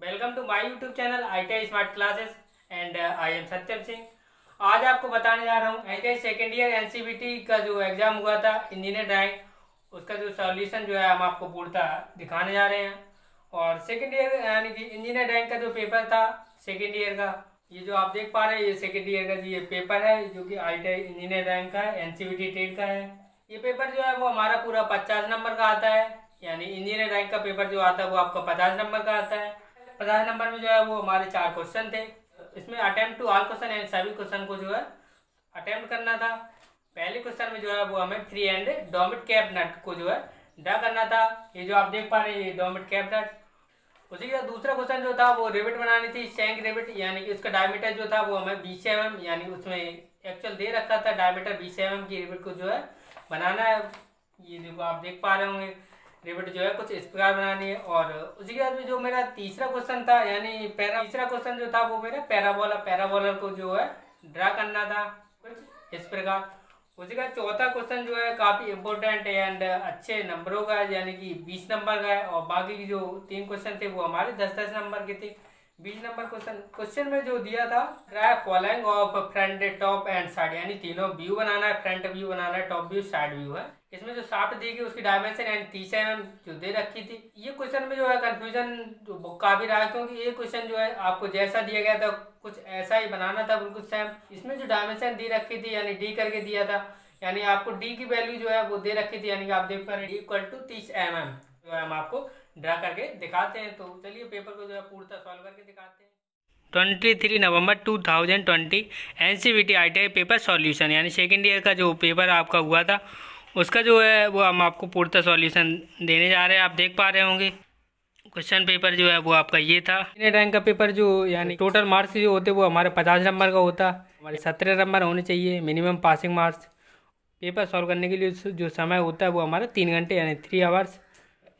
Welcome to my YouTube channel I smart classes and I am Satyam Singh आज आपको बताने जा रहा हूँ I T second year N का जो एग्ज़ाम हुआ था इंजीनियर ड्राइंग उसका जो सॉल्यूशन जो है हम आपको पूर्ता दिखाने जा रहे हैं और सेकेंड ईयर यानी कि इंजीनियर ड्राइंग का जो पेपर था सेकेंड ईयर का ये जो आप देख पा रहे हैं ये सेकेंड ईयर का ये पेपर है जो कि आई इंजीनियर ड्राइंग का है एन सी का है ये पेपर जो है वो हमारा पूरा पचास नंबर का आता है यानी इंजीनियर ड्राइंग का पेपर जो आता है वो आपका पचास नंबर का आता है पचास नंबर में जो है वो हमारे चार क्वेश्चन थे इसमें attempt to all question and सभी क्वेश्चन को जो है अटेम्प्ट करना था पहले क्वेश्चन में जो है वो हमें three and domed cap nut को जो है ड्रा करना था ये जो आप देख पा रहे हैं ये डोमिट कैप नट उसी के साथ दूसरा क्वेश्चन जो था वो रेबिट बनानी थी शैंक रेबिट यानी कि उसका डायमीटर जो था वो हमें बीस एम यानी उसमें एक्चुअल दे रखा था डायमीटर बीस एम की रेबिट को जो है बनाना है ये देखो आप देख पा रहे होंगे रिबिट जो है कुछ इस प्रकार बनानी है और उसी के बाद जो मेरा तीसरा क्वेश्चन था यानी पैरा तीसरा क्वेश्चन जो था वो मेरा पैराबोला पैराबोलर को जो है ड्रा करना था कुछ इस प्रकार उसी का चौथा क्वेश्चन जो है काफ़ी इम्पोर्टेंट एंड अच्छे नंबरों का है यानी कि बीस नंबर का है और बाकी की जो तीन क्वेश्चन थे वो हमारे दस दस नंबर के थे बीस नंबर क्वेश्चन क्वेश्चन में जो दिया था try following of front top and side यानी तीनों व्यू बनाना है फ्रंट व्यू बनाना है टॉप व्यू साइड व्यू है इसमें जो साफ्ट दी गई उसकी डायमेंशन एंड तीस एम जो दे रखी थी ये क्वेश्चन में जो है कन्फ्यूजन काफ़ी रहा क्योंकि ये क्वेश्चन जो है आपको जैसा दिया गया था कुछ ऐसा ही बनाना था बिल्कुल सेम इसमें जो डायमेंशन दी रखी थी यानी डी करके दिया था यानी आपको डी की वैल्यू जो है वो दे रखी थी यानी कि आप देख पा रहे हैं इक्वल टू तीस एम एम जो है हम आपको ड्रा करके दिखाते हैं तो चलिए पेपर को जो है पूर्णता सॉल्व करके दिखाते हैं 23 नवंबर 2020 एन सी पेपर सॉल्यूशन यानी सेकेंड ईयर का जो पेपर आपका हुआ था उसका जो है वो हम आपको पूर्णतः सॉल्यूशन देने जा रहे हैं आप देख पा रहे होंगे क्वेश्चन पेपर जो है वो आपका ये था रैंक का पेपर जो यानी टोटल मार्क्स जो होते वो हमारे पचास नंबर का होता हमारे सत्रह नंबर होने चाहिए minimum passing marks paper solve करने के लिए जो समय होता है वो हमारा तीन घंटे यानी थ्री आवर्स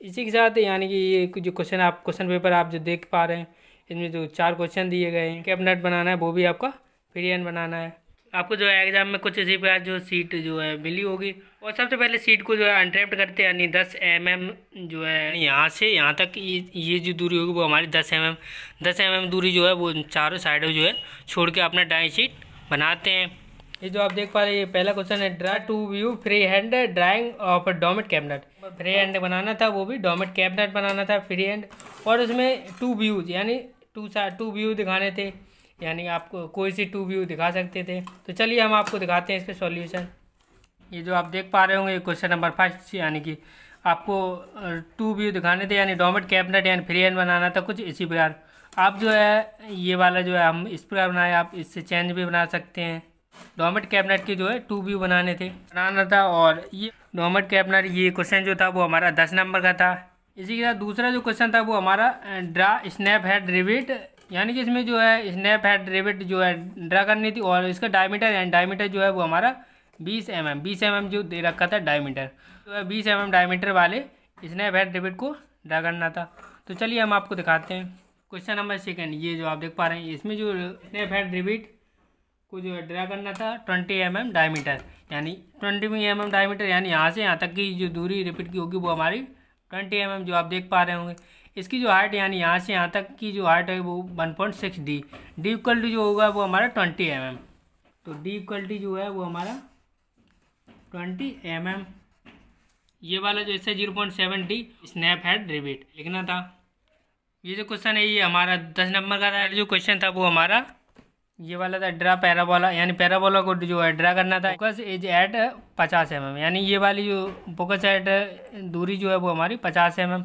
इसी के साथ यानी कि ये जो क्वेश्चन आप क्वेश्चन पेपर आप जो देख पा रहे हैं इसमें जो चार क्वेश्चन दिए गए हैं कैबिनेट बनाना है वो भी आपका फ्री एंड बनाना है आपको जो है एग्ज़ाम में कुछ इसी प्रकार जो सीट जो है मिली होगी और सबसे पहले सीट को जो है अनट्रैप्ट करते हैं यानी दस एम mm एम जो है यहाँ से यहाँ तक ये ये जो दूरी होगी वो हमारी दस एम mm, एम दस एम mm एम दूरी जो है वो चारों साइडों जो है छोड़ के अपना ड्राइंग शीट बनाते हैं ये जो आप देख पा रहे हैं पहला क्वेश्चन है draw two view free hand drawing of domed cabinet free hand बनाना था वो भी डोमेट कैबिनेट बनाना था फ्री हैंड और उसमें टू व्यूज यानी टू सा टू व्यू दिखाने थे यानी आपको कोई सी टू व्यू दिखा सकते थे तो चलिए हम आपको दिखाते हैं इसके सॉल्यूशन ये जो आप देख पा रहे होंगे क्वेश्चन नंबर फर्स्ट यानी कि आपको टू व्यू दिखाने थे यानी डोमेट कैबिनेट यानी फ्री हैंड बनाना था कुछ इसी प्रकार आप जो है ये वाला जो है हम इस प्रकार बनाए आप इससे चेंज भी बना सकते हैं डोमेट कैबिनेट के जो है टू व्यू बनाने थे बनाना था और ये डोमेट कैबिनेट ये क्वेश्चन जो था वो हमारा दस नंबर का था इसी के साथ दूसरा जो क्वेश्चन था वो हमारा ड्रा स्नैप हैड रिविट यानी कि इसमें जो है स्नैप हेड रेबिट जो है ड्रा करनी थी और इसका डायमीटर यानी डायमीटर जो है वो हमारा बीस एम mm, एम बीस एम mm एम जो दे रखा था डायमीटर जो है बीस एम एम डायमीटर वाले स्नैप हेड रेबिट को ड्रा करना था तो चलिए हम आपको दिखाते हैं क्वेश्चन नंबर सेकेंड ये जो आप देख पा रहे हैं इसमें जो स्नैप हेड रेबिट को जो है ड्रा करना था ट्वेंटी एम एम डायमीटर यानी ट्वेंटी एम एम डायमीटर यानी यहाँ से यहाँ तक की जो दूरी रिपीट की होगी वो हमारी ट्वेंटी एम एम जो आप देख पा रहे होंगे इसकी जो हाइट यानी यहाँ से यहाँ तक की जो हाइट है वो one point six D D equal to जो होगा वो हमारा ट्वेंटी एम एम तो डी इक्वल्टी जो है वो हमारा ट्वेंटी एम एम ये वाला जो इससे zero point seven D snap head rivet लिखना था ये जो क्वेश्चन है ये हमारा दस नंबर का था जो क्वेश्चन था वो हमारा ये वाला था ड्रा पैराबोला यानी पैराबोला को जो है ड्रा करना था फोकस इज एट पचास एम एम यानी ये वाली जो फोकस एट दूरी जो है वो हमारी पचास एम एम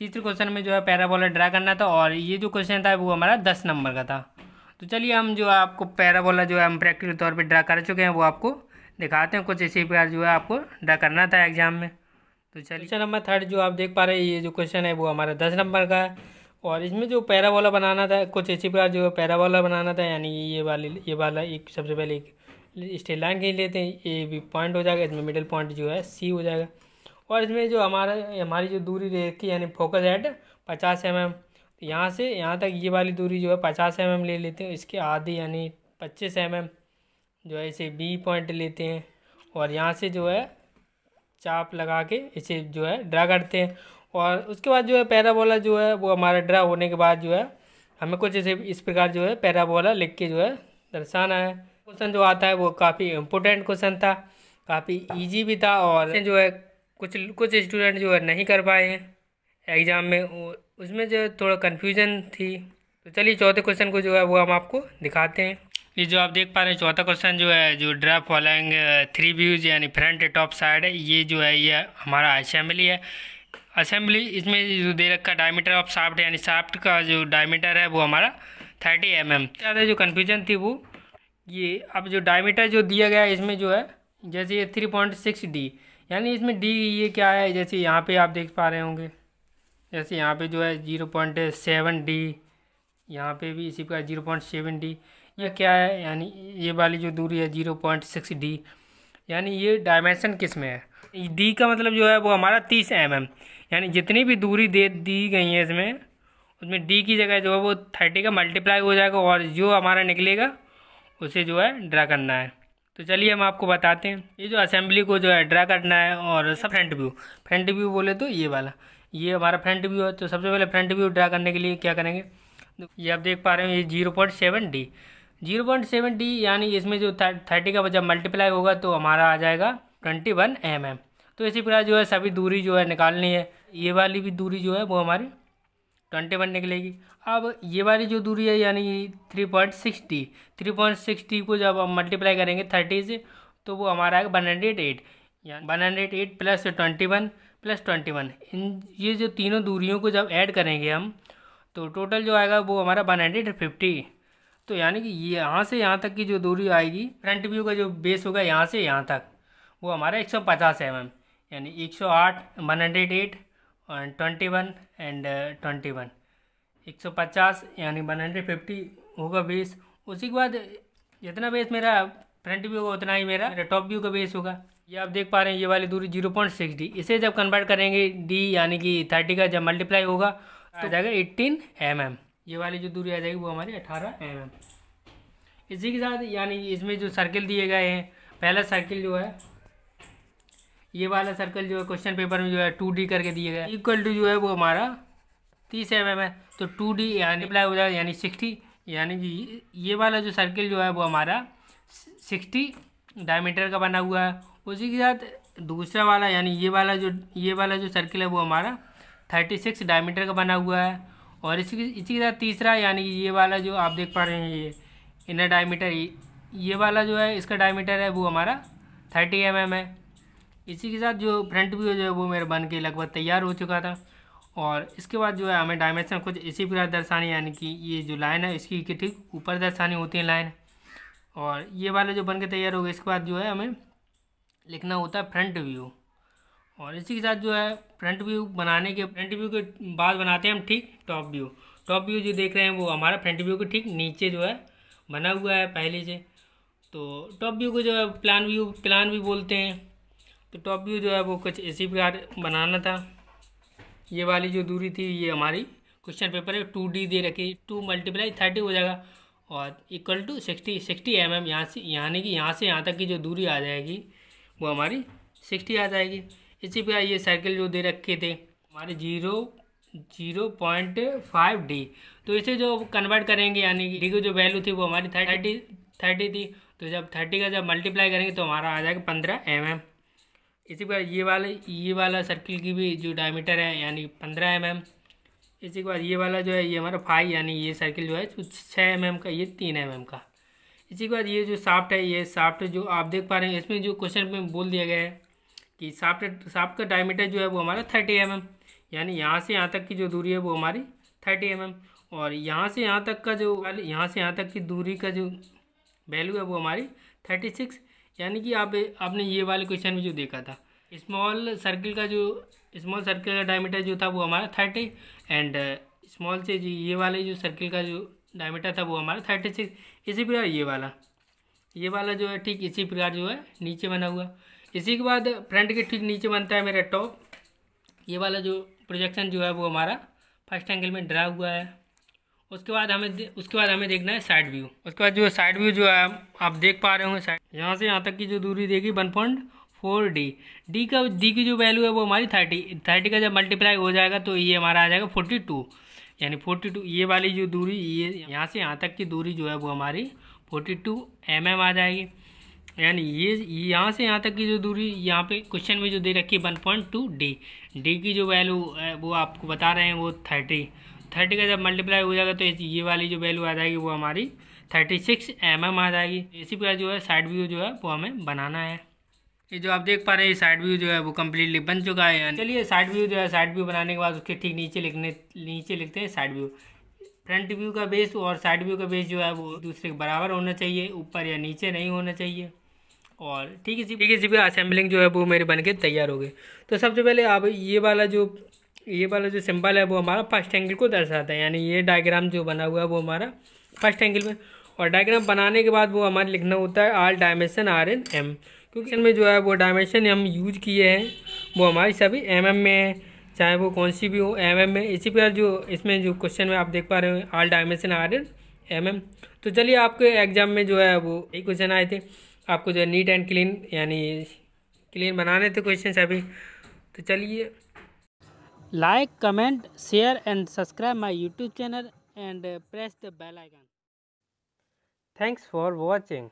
तीसरे क्वेश्चन में जो है पैराबोला ड्रा करना था और ये जो क्वेश्चन था वो हमारा दस नंबर का था तो चलिए हम जो आपको पैराबोला जो है हम प्रैक्टिकल तौर पर ड्रा कर चुके हैं वो आपको दिखाते हैं कुछ इसी प्रकार जो है आपको ड्रा करना था एग्जाम में तो चलिए क्वेश्चन नंबर थर्ड जो आप देख पा रहे हैं ये जो क्वेश्चन है वो हमारा दस नंबर का है और इसमें जो पैराबोला बनाना था कुछ इसी प्रकार जो है पैराबोला बनाना था यानी ये वाली ये वाला एक सबसे पहले एक स्टेट लाइन खींच लेते हैं ये भी पॉइंट हो जाएगा इसमें मिडिल पॉइंट जो है सी हो जाएगा और इसमें जो हमारा हमारी जो दूरी रखी यानी फोकस हेड पचास एम mm, एम तो यहाँ से यहाँ तक ये वाली दूरी जो है पचास एम mm एम ले लेते हैं इसके आधी यानी पच्चीस एम mm एम जो है इसे बी पॉइंट लेते हैं और यहाँ से जो है चाप लगा के इसे जो है ड्रा करते हैं और उसके बाद जो है पैराबोला जो है वो हमारा ड्रा होने के बाद जो है हमें कुछ ऐसे इस प्रकार जो है पैराबोला लिख के जो है दर्शाना है क्वेश्चन जो आता है वो काफ़ी इम्पोर्टेंट क्वेश्चन था काफ़ी ईजी भी था और जो है कुछ कुछ स्टूडेंट जो है नहीं कर पाए हैं एग्ज़ाम में उसमें जो थोड़ा कन्फ्यूज़न थी तो चलिए चौथे क्वेश्चन को जो है वो हम आपको दिखाते हैं ये जो आप देख पा रहे हैं चौथा क्वेश्चन जो है जो ड्रा फॉलोइंग थ्री व्यूज यानी फ्रंट टॉप साइड है ये जो है ये हमारा असेंबली है असेंबली इसमें जो दे रखा डायमीटर ऑफ साफ्ट यानी साफ्ट का जो डायमीटर है वो हमारा थर्टी एम एम ज़्यादा जो कन्फ्यूजन थी वो ये अब जो डायमीटर जो दिया गया है इसमें जो है जैसे ये थ्री पॉइंट सिक्स डी यानी इसमें डी ये क्या है जैसे यहाँ पे आप देख पा रहे होंगे जैसे यहाँ पे जो है जीरो पॉइंट सेवन डी यहाँ पर भी इसी प्रकार जीरो पॉइंट सेवन डी ये क्या है यानी ये वाली जो दूरी है जीरो पॉइंट सिक्स डी यानी ये डायमेंशन किस में है डी का मतलब जो है वो हमारा तीस एम mm। एम यानी जितनी भी दूरी दे दी गई है इसमें उसमें डी की जगह जो है वो थर्टी का मल्टीप्लाई हो जाएगा और जो हमारा निकलेगा उसे जो है ड्रा करना है तो चलिए हम आपको बताते हैं ये जो असेंबली को जो है ड्रा करना है और सब फ्रंट व्यू फ्रंट व्यू बोले तो ये वाला ये हमारा फ्रंट व्यू है तो सबसे पहले फ्रंट व्यू ड्रा करने के लिए क्या करेंगे ये आप देख पा रहे हो ये zero point seven D zero point seven D यानी इसमें जो थर्टी का जब मल्टीप्लाई होगा तो हमारा आ जाएगा ट्वेंटी वन एम एम तो इसी प्रकार जो है सभी दूरी जो है निकालनी है ये वाली भी दूरी जो है वो हमारी ट्वेंटी वन निकलेगी अब ये वाली जो दूरी है यानी three point sixty three point sixty को जब हम मल्टीप्लाई करेंगे थर्टी से तो वो हमारा आएगा वन हंड्रेड एट यानी one hundred eight plus twenty one plus twenty one इन ये जो तीनों दूरियों को जब ऐड करेंगे हम तो टोटल जो आएगा वो हमारा वन हंड्रेड फिफ्टी तो यानी कि यहाँ से यहाँ तक की जो दूरी आएगी फ्रंट व्यू का जो बेस होगा यहाँ से यहाँ तक वो हमारा एक सौ पचास एम एम यानी एक सौ आठ one hundred eight twenty one and uh, twenty one एक सौ पचास यानी वन हंड्रेड फिफ्टी होगा बेस उसी के बाद जितना बेस मेरा फ्रंट व्यू होगा उतना ही मेरा टॉप व्यू का बेस होगा ये आप देख पा रहे हैं ये वाली दूरी जीरो पॉइंट सिक्स डी इसे जब कन्वर्ट करेंगे डी यानी कि थर्टी का जब मल्टीप्लाई होगा तो आ जाएगा एट्टीन एम एम ये वाली जो दूरी आ जाएगी वो हमारी अठारह एम mm। एम इसी के साथ यानी इसमें जो सर्किल दिए गए हैं पहला सर्किल जो है ये वाला सर्कल जो है क्वेश्चन पेपर में जो है टू डी करके दिया गया इक्वल टू जो है वो हमारा तीस एम एम है तो टू डी यानी अप्लाई हो जाएगा यानी सिक्सटी यानी कि ये वाला जो सर्कल जो है वो हमारा सिक्सटी डायमीटर का बना हुआ है उसी के साथ दूसरा वाला यानी ये वाला जो ये वाला जो सर्कल है वो हमारा थर्टी सिक्स डायमीटर का बना हुआ है और इसी इसी के साथ तीसरा यानी कि ये वाला जो आप देख पा रहे हैं ये इनर डायमीटर ये वाला जो है इसका डायमीटर है वो हमारा थर्टी एम mm है इसी के साथ जो फ्रंट व्यू जो है वो मेरा बन के लगभग तैयार हो चुका था और इसके बाद जो है हमें डायमेंशन कुछ इसी प्रकार दर्शानी यानी कि ये जो लाइन है इसकी के ठीक ऊपर दर्शानी होती है लाइन और ये वाला जो बन के तैयार हो गया इसके बाद जो है हमें लिखना होता है फ्रंट व्यू और इसी के साथ जो है फ्रंट व्यू बनाने के फ्रंट व्यू के बाद बनाते हैं हम ठीक टॉप व्यू टॉप व्यू जो देख रहे हैं वो हमारा फ्रंट व्यू के ठीक नीचे जो है बना हुआ है पहले से तो टॉप व्यू को जो है प्लान व्यू प्लान भी बोलते हैं तो टॉप व्यू जो है वो कुछ इसी प्रकार बनाना था ये वाली जो दूरी थी ये हमारी क्वेश्चन पेपर है टू डी दे रखी टू मल्टीप्लाई थर्टी हो जाएगा और equal to sixty sixty M M यहाँ से यानी कि यहाँ से यहाँ तक की जो दूरी आ जाएगी वो हमारी सिक्सटी आ जाएगी इसी प्रकार ये सर्कल जो दे रखे थे हमारे zero zero point five D तो इसे जो कन्वर्ट करेंगे यानी कि डी की जो वैल्यू थी वो हमारी थर्टी थर्टी थी तो जब थर्टी का जब मल्टीप्लाई करेंगे तो हमारा आ जाएगा पंद्रह एम mm। एम इसी के बाद ये वाले ये वाला सर्किल की भी जो डायमीटर है यानी पंद्रह एम mm, एम इसी के बाद ये वाला जो है ये हमारा फाइव यानी ये सर्किल जो है छः एम एम का ये तीन एम mm एम का इसी के बाद ये जो साफ्ट है ये साफ्ट जो आप देख पा रहे हैं इसमें जो क्वेश्चन में बोल दिया गया है कि साफ्ट साफ्ट का डायमीटर जो है वो हमारा थर्टी एम एम यानी यहाँ से यहाँ तक की जो दूरी है वो हमारी थर्टी एम एम और यहाँ से यहाँ तक का जो यहाँ से यहाँ तक की दूरी का जो वैल्यू है वो हमारी थर्टी सिक्स यानी कि आप आपने ये वाले क्वेश्चन में जो देखा था स्मॉल सर्किल का जो स्मॉल सर्किल का डायमीटर जो था वो हमारा थर्टी एंड स्मॉल से जो ये वाले जो सर्किल का जो डायमीटर था वो हमारा थर्टी सिक्स इसी प्रकार ये वाला ये वाला जो है ठीक इसी प्रकार जो है नीचे बना हुआ इसी के बाद फ्रंट के ठीक नीचे बनता है मेरा टॉप ये वाला जो प्रोजेक्शन जो है वो हमारा फर्स्ट एंगल में ड्रा हुआ है उसके बाद हमें उसके बाद हमें देखना है साइड व्यू उसके बाद जो साइड व्यू जो है आप देख पा रहे होंगे साइड यहाँ से यहाँ तक की जो दूरी देगी one point four D D का डी की जो वैल्यू है वो हमारी थर्टी थर्टी का जब मल्टीप्लाई हो जाएगा तो ये हमारा आ जाएगा फोर्टी टू यानी फोर्टी टू ये वाली जो दूरी ये यहाँ से यहाँ तक की दूरी जो है वो हमारी फोर्टी टू एम एम आ जाएगी यानी ये यहाँ से यहाँ तक की जो दूरी यहाँ पे क्वेश्चन में जो दे रखी है one point two D D की जो वैल्यू है वो आपको बता रहे हैं वो थर्टी थर्टी का जब मल्टीप्लाई हो जाएगा तो ये वाली जो वैल्यू आ जाएगी वो हमारी थर्टी सिक्स एम एम आ जाएगी इसी प्रकार जो है साइड व्यू जो है वो हमें बनाना है ये जो आप देख पा रहे हैं साइड व्यू जो है वो कम्प्लीटली बन चुका है चलिए साइड व्यू जो है साइड व्यू बनाने के बाद उसके ठीक नीचे लिखने नीचे लिखते हैं साइड व्यू फ्रंट व्यू का बेस और साइड व्यू का बेस जो है वो दूसरे के बराबर होना चाहिए ऊपर या नीचे नहीं होना चाहिए और ठीक है जी ठीक है जी असेंबलिंग जो है वो मेरे बन के तैयार हो गए तो सबसे पहले आप ये वाला जो ये वाला जो सिंबल है वो हमारा फर्स्ट एंगल को दर्शाता है यानी ये डायग्राम जो बना हुआ है वो हमारा फर्स्ट एंगल में और डायग्राम बनाने के बाद वो हमारे लिखना होता है all dimension are in M क्योंकि इनमें जो है वो डायमेंशन हम यूज किए हैं वो हमारी सभी एम एम में है चाहे वो कौन सी भी हो एम एम में इसी प्रकार जो इसमें जो क्वेश्चन में आप देख पा रहे हो all dimension are in M M तो चलिए आपके एग्जाम में जो है वो एक क्वेश्चन आए थे आपको जो है नीट एंड क्लीन यानी क्लीन बनाने थे क्वेश्चन सभी तो चलिए like comment share and subscribe my youtube channel and uh, press the bell icon thanks for watching